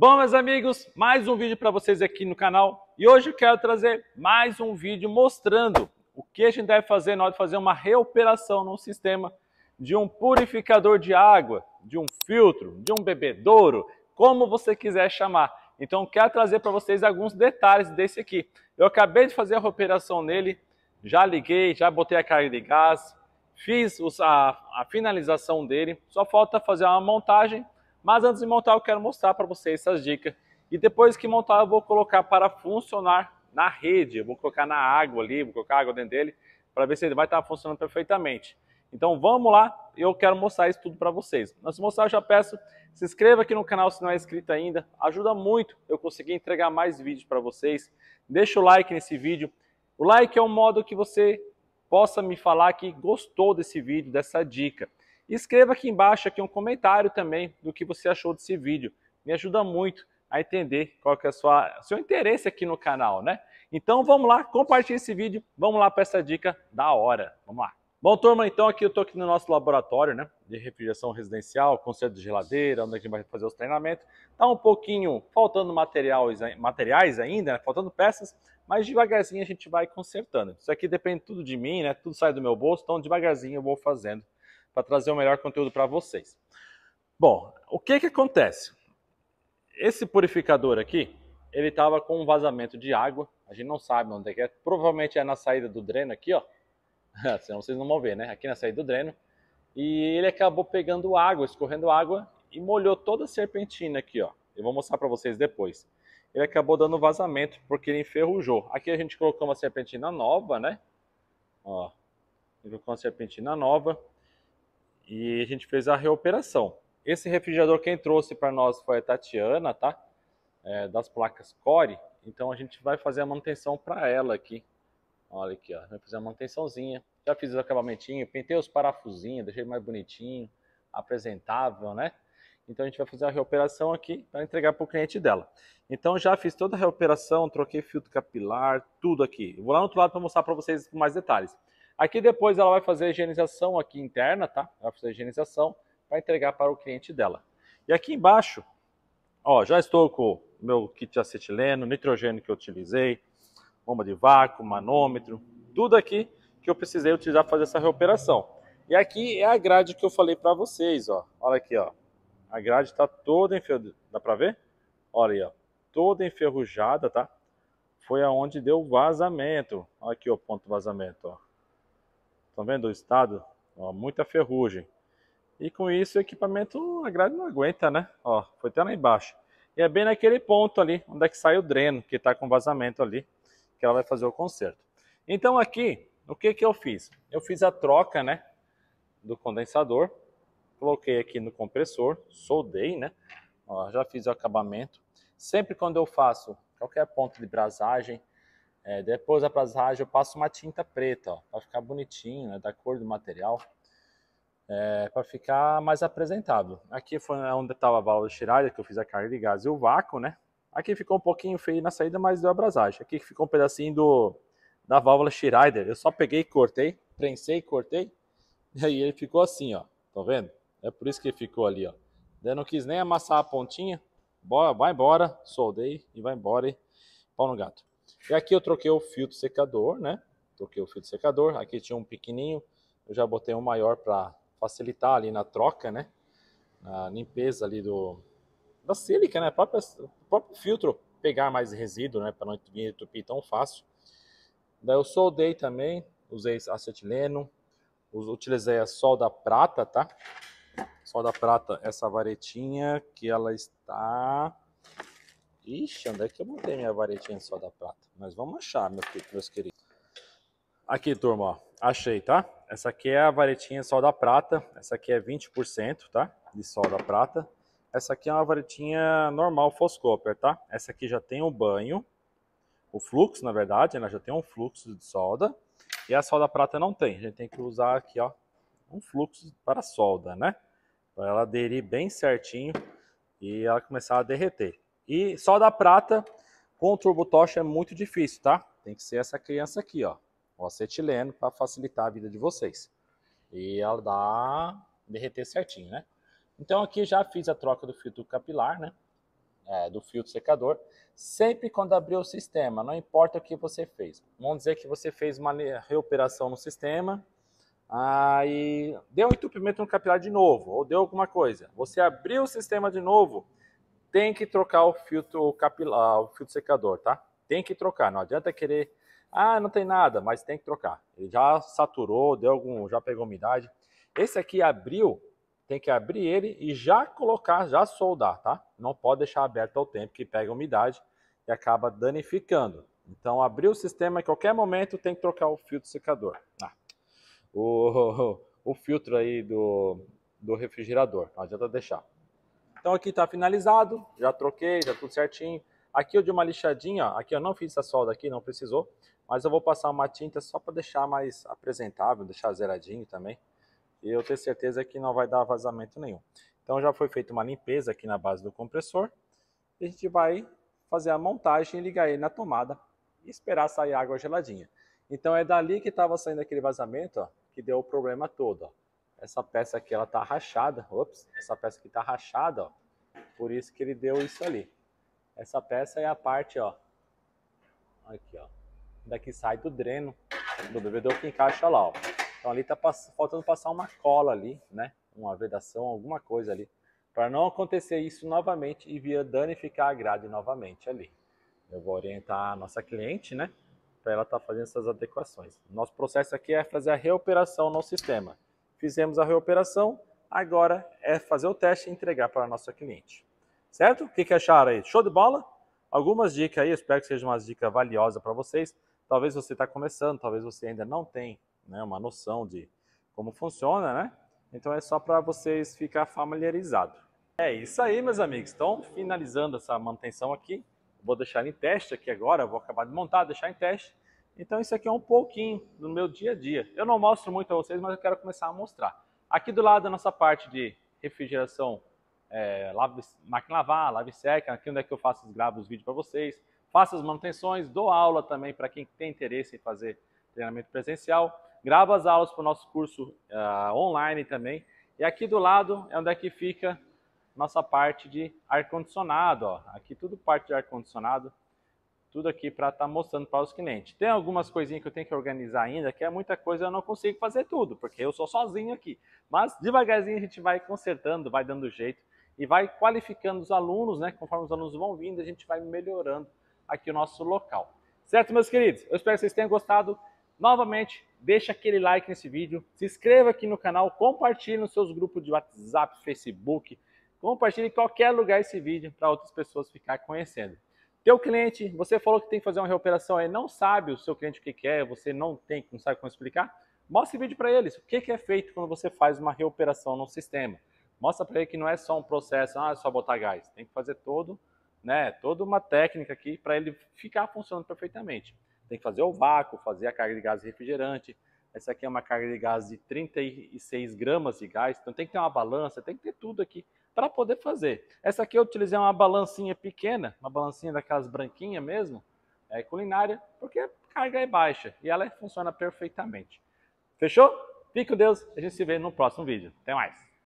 Bom, meus amigos, mais um vídeo para vocês aqui no canal e hoje eu quero trazer mais um vídeo mostrando o que a gente deve fazer na hora de fazer uma reoperação no sistema de um purificador de água, de um filtro, de um bebedouro, como você quiser chamar. Então quero trazer para vocês alguns detalhes desse aqui. Eu acabei de fazer a operação nele, já liguei, já botei a carga de gás, fiz a, a finalização dele, só falta fazer uma montagem mas antes de montar, eu quero mostrar para vocês essas dicas. E depois que montar, eu vou colocar para funcionar na rede. Eu vou colocar na água ali, vou colocar água dentro dele, para ver se ele vai estar tá funcionando perfeitamente. Então vamos lá, eu quero mostrar isso tudo para vocês. Antes de mostrar, eu já peço, se inscreva aqui no canal se não é inscrito ainda. Ajuda muito eu conseguir entregar mais vídeos para vocês. Deixa o like nesse vídeo. O like é um modo que você possa me falar que gostou desse vídeo, dessa dica. E escreva aqui embaixo aqui um comentário também do que você achou desse vídeo. Me ajuda muito a entender qual que é o seu interesse aqui no canal, né? Então vamos lá, compartilhe esse vídeo, vamos lá para essa dica da hora. Vamos lá. Bom, turma, então aqui eu estou aqui no nosso laboratório, né? De refrigeração residencial, conserto de geladeira, onde a gente vai fazer os treinamentos. Tá um pouquinho faltando materiais, materiais ainda, né? faltando peças, mas devagarzinho a gente vai consertando. Isso aqui depende tudo de mim, né? Tudo sai do meu bolso, então devagarzinho eu vou fazendo para trazer o melhor conteúdo para vocês. Bom, o que que acontece? Esse purificador aqui, ele estava com um vazamento de água, a gente não sabe onde é que é, provavelmente é na saída do dreno aqui, ó. Senão vocês não vão ver, né? Aqui na saída do dreno. E ele acabou pegando água, escorrendo água e molhou toda a serpentina aqui, ó. Eu vou mostrar para vocês depois. Ele acabou dando vazamento porque ele enferrujou. Aqui a gente colocou uma serpentina nova, né? Ó, colocou uma serpentina nova e a gente fez a reoperação. Esse refrigerador quem trouxe para nós foi a Tatiana, tá? É, das placas Core. Então a gente vai fazer a manutenção para ela aqui. Olha aqui, ó. Vai fazer a manutençãozinha. Já fiz o acabamentinho, pintei os parafusinhos, deixei mais bonitinho, apresentável, né? Então a gente vai fazer a reoperação aqui para entregar para o cliente dela. Então já fiz toda a reoperação, troquei filtro capilar, tudo aqui. vou lá no outro lado para mostrar para vocês mais detalhes. Aqui depois ela vai fazer a higienização aqui interna, tá? Ela vai fazer a higienização para entregar para o cliente dela. E aqui embaixo, ó, já estou com o meu kit de acetileno, nitrogênio que eu utilizei, bomba de vácuo, manômetro, tudo aqui que eu precisei utilizar para fazer essa reoperação. E aqui é a grade que eu falei para vocês, ó. Olha aqui, ó. A grade está toda enferrujada, dá para ver? Olha aí, ó. Toda enferrujada, tá? Foi aonde deu vazamento. Olha aqui o ponto vazamento, ó. Estão vendo o estado? Ó, muita ferrugem. E com isso o equipamento, a grade não aguenta, né? Ó, foi até lá embaixo. E é bem naquele ponto ali, onde é que sai o dreno, que está com vazamento ali, que ela vai fazer o conserto. Então aqui, o que que eu fiz? Eu fiz a troca, né, do condensador. Coloquei aqui no compressor, soldei, né? Ó, já fiz o acabamento. Sempre quando eu faço qualquer ponto de brasagem, é, depois da abrasagem eu passo uma tinta preta, para ficar bonitinho, né, da cor do material, é, para ficar mais apresentável. Aqui foi onde estava a válvula de que eu fiz a carga de gás e o vácuo, né? Aqui ficou um pouquinho feio na saída, mas deu abrasagem. Aqui ficou um pedacinho do, da válvula Schreider. Eu só peguei e cortei, prensei e cortei, e aí ele ficou assim, ó. Tá vendo? É por isso que ele ficou ali, ó. Eu não quis nem amassar a pontinha, bora, vai embora, soldei e vai embora, e pau no gato. E aqui eu troquei o filtro secador, né? Troquei o filtro secador. Aqui tinha um pequenininho, eu já botei um maior para facilitar ali na troca, né? Na limpeza ali do da sílica, né? Própria, o próprio filtro pegar mais resíduo, né? Para não entupir tão fácil. Daí eu soldei também, usei acetileno, utilizei a solda prata, tá? Solda prata, essa varetinha que ela está Ixi, onde é que eu botei minha varetinha só da prata? Mas vamos achar, meu filho, meus queridos. Aqui, turma, ó, achei, tá? Essa aqui é a varetinha só da prata, essa aqui é 20%, tá? De sol da prata. Essa aqui é uma varetinha normal foscooper, tá? Essa aqui já tem o banho, o fluxo, na verdade, ela né? já tem um fluxo de solda. E a solda prata não tem, a gente tem que usar aqui, ó, um fluxo para solda, né? Para ela aderir bem certinho e ela começar a derreter. E só da prata com turbotocha é muito difícil, tá? Tem que ser essa criança aqui, ó. O acetileno para facilitar a vida de vocês. E ela dá derreter certinho, né? Então aqui já fiz a troca do filtro capilar, né? É, do filtro secador. Sempre quando abrir o sistema, não importa o que você fez. Vamos dizer que você fez uma reoperação no sistema, aí deu um entupimento no capilar de novo, ou deu alguma coisa. Você abriu o sistema de novo, tem que trocar o filtro capilar, ah, o filtro secador, tá? Tem que trocar, não adianta querer, ah, não tem nada, mas tem que trocar. Ele já saturou, deu algum, já pegou umidade. Esse aqui abriu, tem que abrir ele e já colocar, já soldar, tá? Não pode deixar aberto ao tempo que pega umidade e acaba danificando. Então, abrir o sistema, em qualquer momento tem que trocar o filtro secador. Ah, o, o, o filtro aí do, do refrigerador, não adianta deixar. Então aqui está finalizado, já troquei, já tudo certinho. Aqui eu dei uma lixadinha, aqui eu não fiz essa solda aqui, não precisou, mas eu vou passar uma tinta só para deixar mais apresentável, deixar zeradinho também. E eu tenho certeza que não vai dar vazamento nenhum. Então já foi feita uma limpeza aqui na base do compressor. E a gente vai fazer a montagem, ligar ele na tomada e esperar sair água geladinha. Então é dali que estava saindo aquele vazamento ó, que deu o problema todo. Ó. Essa peça aqui, ela tá rachada. Ops, essa peça aqui tá rachada, ó. Por isso que ele deu isso ali. Essa peça é a parte, ó. Aqui, ó. Daqui sai do dreno do bebedouro que encaixa lá, ó. Então ali tá pass... faltando passar uma cola ali, né? Uma vedação, alguma coisa ali. Para não acontecer isso novamente e vir danificar a grade novamente ali. Eu vou orientar a nossa cliente, né? Para ela estar tá fazendo essas adequações. Nosso processo aqui é fazer a reoperação no sistema fizemos a reoperação, agora é fazer o teste e entregar para a nossa cliente. Certo? O que, que acharam aí? Show de bola? Algumas dicas aí, espero que sejam uma dica valiosas para vocês. Talvez você está começando, talvez você ainda não tem né, uma noção de como funciona, né? Então é só para vocês ficar familiarizado. É isso aí, meus amigos. Então, finalizando essa manutenção aqui, vou deixar em teste aqui agora, vou acabar de montar, deixar em teste então isso aqui é um pouquinho do meu dia a dia. Eu não mostro muito a vocês, mas eu quero começar a mostrar. Aqui do lado da nossa parte de refrigeração, é, lave, máquina lavar, lave seca, aqui onde é que eu faço, gravo os vídeos para vocês, faço as manutenções, dou aula também para quem tem interesse em fazer treinamento presencial, gravo as aulas para o nosso curso uh, online também. E aqui do lado é onde é que fica nossa parte de ar-condicionado. Aqui tudo parte de ar-condicionado tudo aqui para estar tá mostrando para os clientes. Tem algumas coisinhas que eu tenho que organizar ainda, que é muita coisa, eu não consigo fazer tudo, porque eu sou sozinho aqui. Mas devagarzinho a gente vai consertando, vai dando jeito e vai qualificando os alunos, né? Conforme os alunos vão vindo, a gente vai melhorando aqui o nosso local. Certo, meus queridos? Eu espero que vocês tenham gostado. Novamente, deixa aquele like nesse vídeo, se inscreva aqui no canal, compartilhe nos seus grupos de WhatsApp, Facebook, compartilhe em qualquer lugar esse vídeo para outras pessoas ficarem conhecendo. Teu cliente, você falou que tem que fazer uma reoperação e não sabe o seu cliente o que quer, é, você não tem, não sabe como explicar, mostra o vídeo para eles. O que, que é feito quando você faz uma reoperação no sistema? Mostra para ele que não é só um processo, ah, é só botar gás. Tem que fazer todo, né, toda uma técnica aqui para ele ficar funcionando perfeitamente. Tem que fazer o vácuo, fazer a carga de gás refrigerante, essa aqui é uma carga de gás de 36 gramas de gás, então tem que ter uma balança, tem que ter tudo aqui para poder fazer. Essa aqui eu utilizei uma balancinha pequena, uma balancinha daquelas branquinha mesmo, é, culinária, porque a carga é baixa e ela funciona perfeitamente. Fechou? Fique com Deus, a gente se vê no próximo vídeo. Até mais!